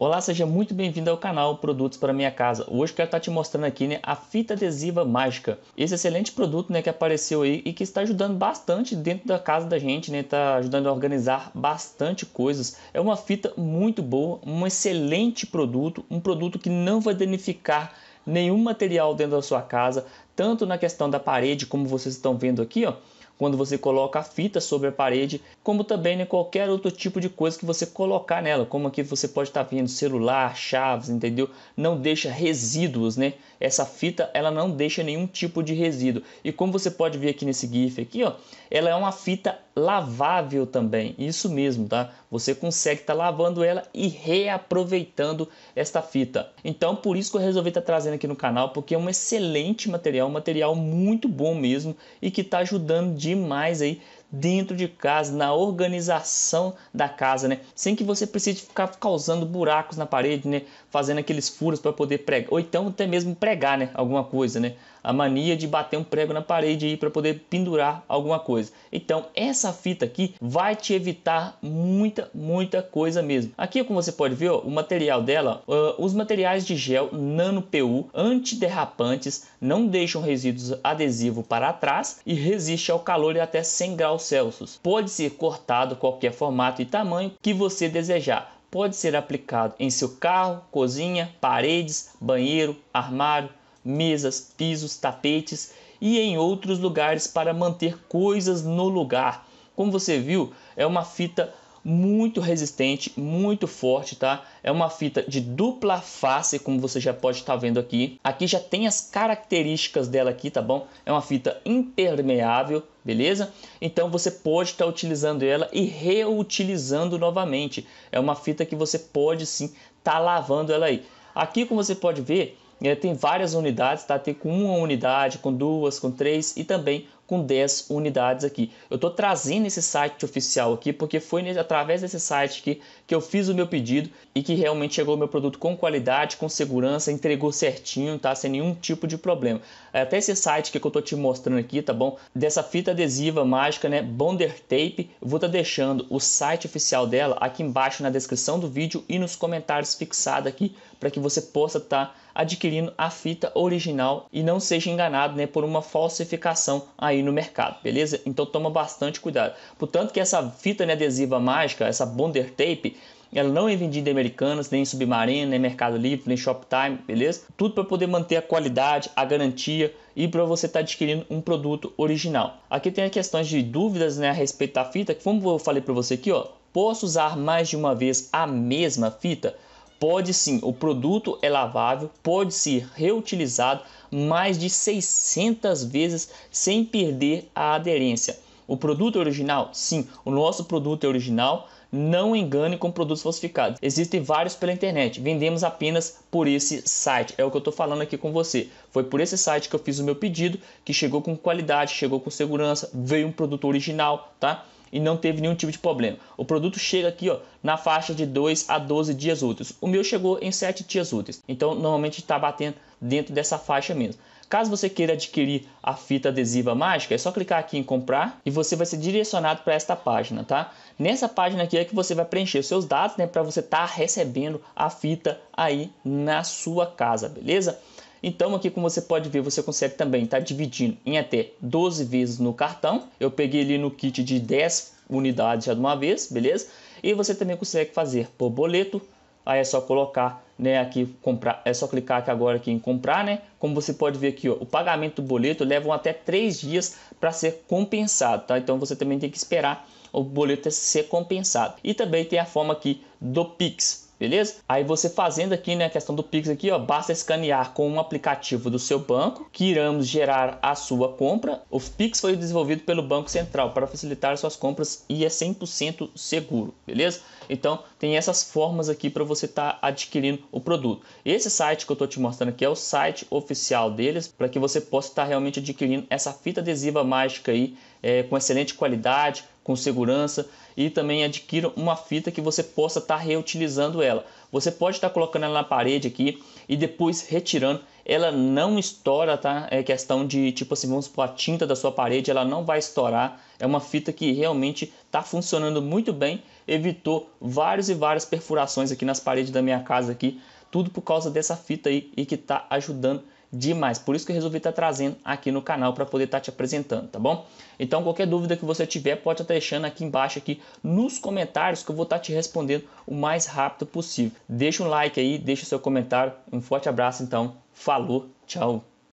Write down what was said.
Olá, seja muito bem-vindo ao canal Produtos para Minha Casa. Hoje quero estar te mostrando aqui né, a fita adesiva mágica. Esse excelente produto né, que apareceu aí e que está ajudando bastante dentro da casa da gente, né, está ajudando a organizar bastante coisas. É uma fita muito boa, um excelente produto, um produto que não vai danificar nenhum material dentro da sua casa, tanto na questão da parede, como vocês estão vendo aqui, ó, quando você coloca a fita sobre a parede, como também em né, qualquer outro tipo de coisa que você colocar nela, como aqui você pode estar tá vendo celular, chaves, entendeu? Não deixa resíduos, né? Essa fita, ela não deixa nenhum tipo de resíduo. E como você pode ver aqui nesse GIF aqui, ó, ela é uma fita lavável também. Isso mesmo, tá? Você consegue estar tá lavando ela e reaproveitando esta fita. Então, por isso que eu resolvi estar tá trazendo aqui no canal, porque é um excelente material um material muito bom mesmo e que está ajudando demais aí dentro de casa, na organização da casa, né? Sem que você precise ficar causando buracos na parede, né? Fazendo aqueles furos para poder pregar, ou então até mesmo pregar, né? Alguma coisa, né? A mania de bater um prego na parede aí para poder pendurar alguma coisa. Então, essa fita aqui vai te evitar muita, muita coisa mesmo. Aqui, como você pode ver, ó, o material dela, ó, os materiais de gel nano PU antiderrapantes não deixam resíduos adesivo para trás e resiste ao calor de até 100 graus Celsius. Pode ser cortado qualquer formato e tamanho que você desejar. Pode ser aplicado em seu carro, cozinha, paredes, banheiro, armário, mesas, pisos, tapetes e em outros lugares para manter coisas no lugar. Como você viu, é uma fita muito resistente, muito forte, tá? É uma fita de dupla face, como você já pode estar tá vendo aqui. Aqui já tem as características dela aqui, tá bom? É uma fita impermeável, beleza? Então você pode estar tá utilizando ela e reutilizando novamente. É uma fita que você pode sim estar tá lavando ela aí. Aqui, como você pode ver, é, tem várias unidades, tá? Tem com uma unidade, com duas, com três e também com 10 unidades aqui. Eu estou trazendo esse site oficial aqui porque foi através desse site que, que eu fiz o meu pedido e que realmente chegou o meu produto com qualidade, com segurança, entregou certinho, tá? Sem nenhum tipo de problema. É até esse site que eu estou te mostrando aqui, tá bom? Dessa fita adesiva mágica, né? Bonder Tape. vou estar tá deixando o site oficial dela aqui embaixo na descrição do vídeo e nos comentários fixado aqui para que você possa estar tá adquirindo a fita original e não seja enganado, né? Por uma falsificação aí aí no mercado, beleza? Então toma bastante cuidado. Portanto que essa fita né, adesiva mágica, essa Bonder Tape, ela não é vendida em Americanas, nem em Submarino, nem Mercado Livre, nem Shoptime, beleza? Tudo para poder manter a qualidade, a garantia e para você estar tá adquirindo um produto original. Aqui tem as questões de dúvidas né, a respeito da fita, que como eu falei para você aqui, ó, posso usar mais de uma vez a mesma fita? Pode sim, o produto é lavável, pode ser reutilizado mais de 600 vezes sem perder a aderência. O produto é original? Sim, o nosso produto é original. Não engane com produtos falsificados. Existem vários pela internet. Vendemos apenas por esse site. É o que eu estou falando aqui com você. Foi por esse site que eu fiz o meu pedido, que chegou com qualidade, chegou com segurança, veio um produto original, tá? e não teve nenhum tipo de problema. O produto chega aqui ó, na faixa de 2 a 12 dias úteis. O meu chegou em 7 dias úteis, então normalmente está batendo dentro dessa faixa mesmo. Caso você queira adquirir a fita adesiva mágica, é só clicar aqui em comprar e você vai ser direcionado para esta página, tá? Nessa página aqui é que você vai preencher os seus dados, né, para você estar tá recebendo a fita aí na sua casa, beleza? Então aqui como você pode ver, você consegue também estar tá dividindo em até 12 vezes no cartão. Eu peguei ele no kit de 10 unidades já de uma vez, beleza? E você também consegue fazer por boleto. Aí é só colocar, né, aqui comprar, é só clicar aqui agora aqui em comprar, né? Como você pode ver aqui, ó, o pagamento do boleto levam até 3 dias para ser compensado, tá? Então você também tem que esperar o boleto ser compensado. E também tem a forma aqui do Pix, beleza? Aí você fazendo aqui, né, a questão do Pix aqui, ó, basta escanear com um aplicativo do seu banco que iremos gerar a sua compra. O Pix foi desenvolvido pelo Banco Central para facilitar suas compras e é 100% seguro, beleza? Então, tem essas formas aqui para você estar tá adquirindo o produto. Esse site que eu estou te mostrando aqui é o site oficial deles, para que você possa estar tá realmente adquirindo essa fita adesiva mágica aí é, com excelente qualidade, com segurança e também adquira uma fita que você possa estar tá reutilizando ela. Você pode estar tá colocando ela na parede aqui e depois retirando. Ela não estoura, tá? É questão de tipo assim, vamos supor, a tinta da sua parede, ela não vai estourar. É uma fita que realmente está funcionando muito bem. Evitou várias e várias perfurações aqui nas paredes da minha casa aqui. Tudo por causa dessa fita aí e que está ajudando demais. Por isso que eu resolvi estar tá trazendo aqui no canal para poder estar tá te apresentando, tá bom? Então qualquer dúvida que você tiver, pode estar tá deixando aqui embaixo aqui nos comentários que eu vou estar tá te respondendo o mais rápido possível. Deixa um like aí, deixa o seu comentário. Um forte abraço então. Falou, tchau.